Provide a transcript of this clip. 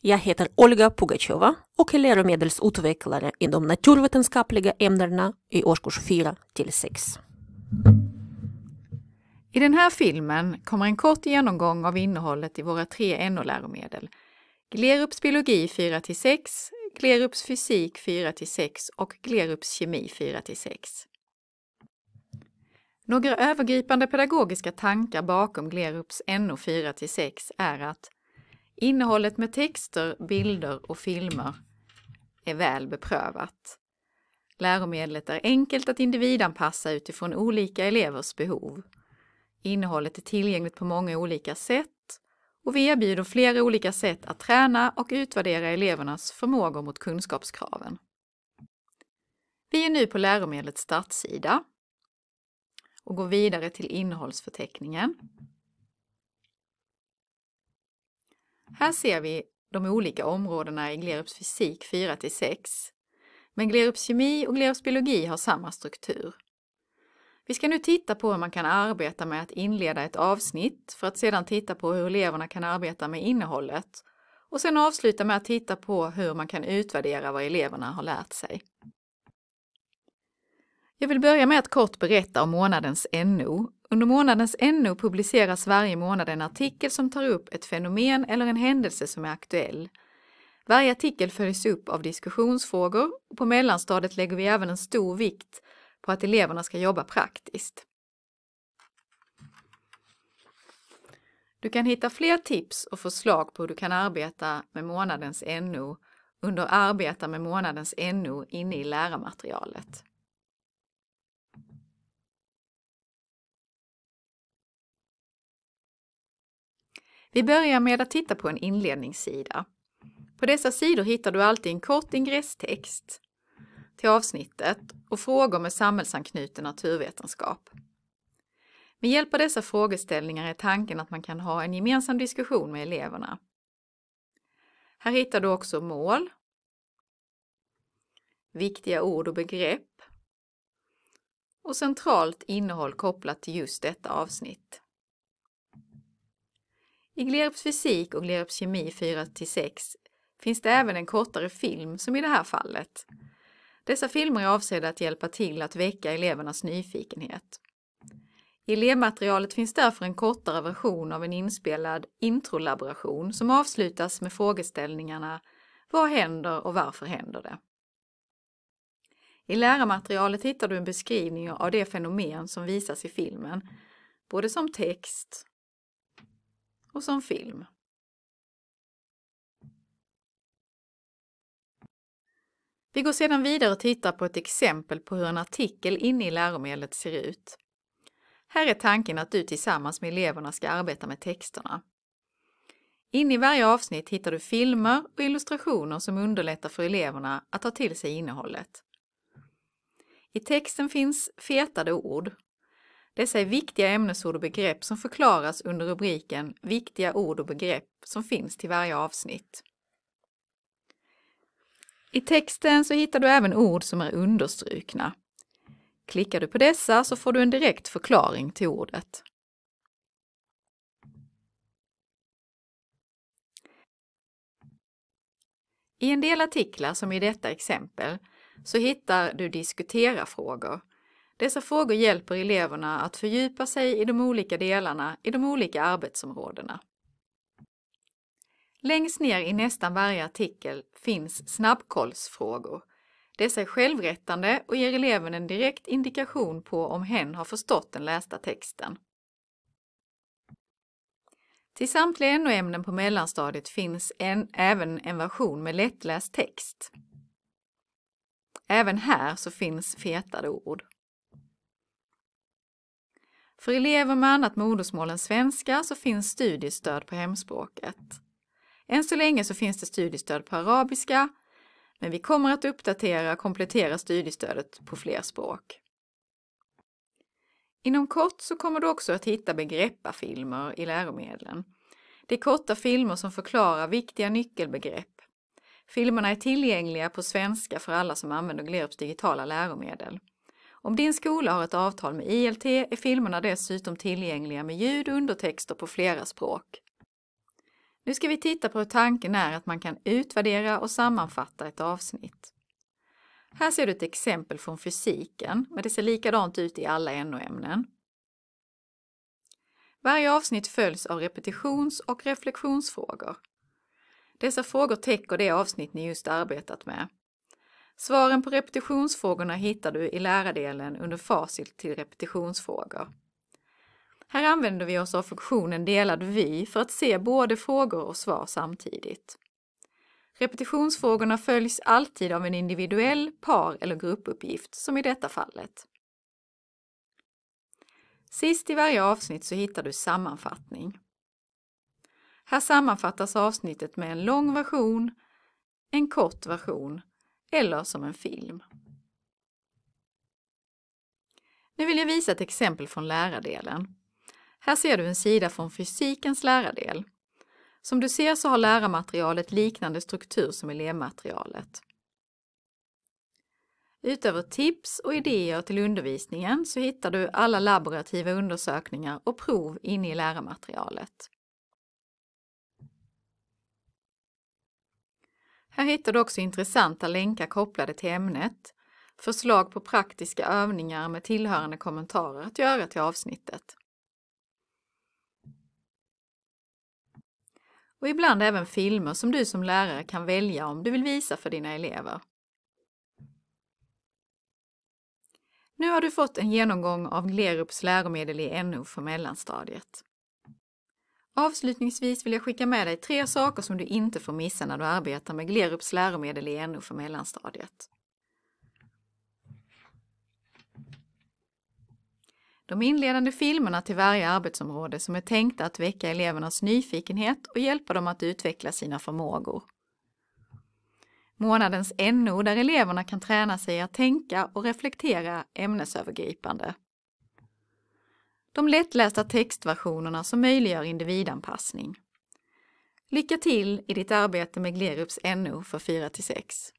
Jag heter Olga Pugacheva och är läromedelsutvecklare inom naturvetenskapliga ämnena i årskurs 4 till 6. I den här filmen kommer en kort genomgång av innehållet i våra tre NO-läromedel. Glerups biologi 4 till 6, Glerups fysik 4 till 6 och Glerups kemi 4 till 6. Några övergripande pedagogiska tankar bakom Glerups NO 4 till 6 är att Innehållet med texter, bilder och filmer är väl beprövat. Läromedlet är enkelt att individanpassa utifrån olika elevers behov. Innehållet är tillgängligt på många olika sätt och vi erbjuder flera olika sätt att träna och utvärdera elevernas förmågor mot kunskapskraven. Vi är nu på läromedlets startsida och går vidare till innehållsförteckningen. Här ser vi de olika områdena i Glerups fysik 4 6. Men Glerups kemi och Glerups biologi har samma struktur. Vi ska nu titta på hur man kan arbeta med att inleda ett avsnitt för att sedan titta på hur eleverna kan arbeta med innehållet och sedan avsluta med att titta på hur man kan utvärdera vad eleverna har lärt sig. Jag vill börja med att kort berätta om månadens NO under månadens NO publiceras varje månad en artikel som tar upp ett fenomen eller en händelse som är aktuell. Varje artikel följs upp av diskussionsfrågor och på mellanstadiet lägger vi även en stor vikt på att eleverna ska jobba praktiskt. Du kan hitta fler tips och förslag på hur du kan arbeta med månadens NO under Arbeta med månadens NO inne i lärarmaterialet. Vi börjar med att titta på en inledningssida. På dessa sidor hittar du alltid en kort ingresstext till avsnittet och frågor med samhällsanknuten naturvetenskap. Med hjälp av dessa frågeställningar är tanken att man kan ha en gemensam diskussion med eleverna. Här hittar du också mål, viktiga ord och begrepp och centralt innehåll kopplat till just detta avsnitt. I Glerups fysik och Glerups kemi 4-6 finns det även en kortare film som i det här fallet. Dessa filmer är avsedda att hjälpa till att väcka elevernas nyfikenhet. I elevmaterialet finns därför en kortare version av en inspelad introlaboration som avslutas med frågeställningarna Vad händer och varför händer det? I lärarmaterialet hittar du en beskrivning av det fenomen som visas i filmen, både som text och som film. Vi går sedan vidare och tittar på ett exempel på hur en artikel inne i läromedlet ser ut. Här är tanken att du tillsammans med eleverna ska arbeta med texterna. Inne i varje avsnitt hittar du filmer och illustrationer som underlättar för eleverna att ta till sig innehållet. I texten finns fetade ord dessa är viktiga ämnesord och begrepp som förklaras under rubriken Viktiga ord och begrepp som finns till varje avsnitt. I texten så hittar du även ord som är understrukna. Klickar du på dessa så får du en direkt förklaring till ordet. I en del artiklar, som i detta exempel, så hittar du diskutera-frågor dessa frågor hjälper eleverna att fördjupa sig i de olika delarna i de olika arbetsområdena. Längst ner i nästan varje artikel finns snabbkollsfrågor. Dessa är självrättande och ger eleven en direkt indikation på om hen har förstått den lästa texten. Till samtliga NO-ämnen på mellanstadiet finns en, även en version med lättläst text. Även här så finns fetade ord. För elever med annat modersmål än svenska så finns studiestöd på hemspråket. Än så länge så finns det studiestöd på arabiska, men vi kommer att uppdatera och komplettera studiestödet på fler språk. Inom kort så kommer du också att hitta begreppafilmer i läromedlen. Det är korta filmer som förklarar viktiga nyckelbegrepp. Filmerna är tillgängliga på svenska för alla som använder Glerups digitala läromedel. Om din skola har ett avtal med ILT är filmerna dessutom tillgängliga med ljud och undertexter på flera språk. Nu ska vi titta på hur tanken är att man kan utvärdera och sammanfatta ett avsnitt. Här ser du ett exempel från fysiken, men det ser likadant ut i alla NO-ämnen. Varje avsnitt följs av repetitions och reflektionsfrågor. Dessa frågor täcker det avsnitt ni just arbetat med. Svaren på repetitionsfrågorna hittar du i lärardelen under facit till repetitionsfrågor. Här använder vi oss av funktionen delad vy för att se både frågor och svar samtidigt. Repetitionsfrågorna följs alltid av en individuell, par eller gruppuppgift, som i detta fallet. Sist i varje avsnitt så hittar du sammanfattning. Här sammanfattas avsnittet med en lång version, en kort version eller som en film. Nu vill jag visa ett exempel från lärardelen. Här ser du en sida från fysikens lärardel. Som du ser så har lärarmaterialet liknande struktur som elevmaterialet. Utöver tips och idéer till undervisningen så hittar du alla laborativa undersökningar och prov inne i lärarmaterialet. Här hittar du också intressanta länkar kopplade till ämnet, förslag på praktiska övningar med tillhörande kommentarer att göra till avsnittet. Och ibland även filmer som du som lärare kan välja om du vill visa för dina elever. Nu har du fått en genomgång av Glerups läromedel i NO för mellanstadiet. Avslutningsvis vill jag skicka med dig tre saker som du inte får missa när du arbetar med Glerups läromedel i NO för mellanstadiet. De inledande filmerna till varje arbetsområde som är tänkta att väcka elevernas nyfikenhet och hjälpa dem att utveckla sina förmågor. Månadens NO där eleverna kan träna sig att tänka och reflektera ämnesövergripande de lättlästa textversionerna som möjliggör individanpassning. Lycka till i ditt arbete med Glerups NO för 4-6.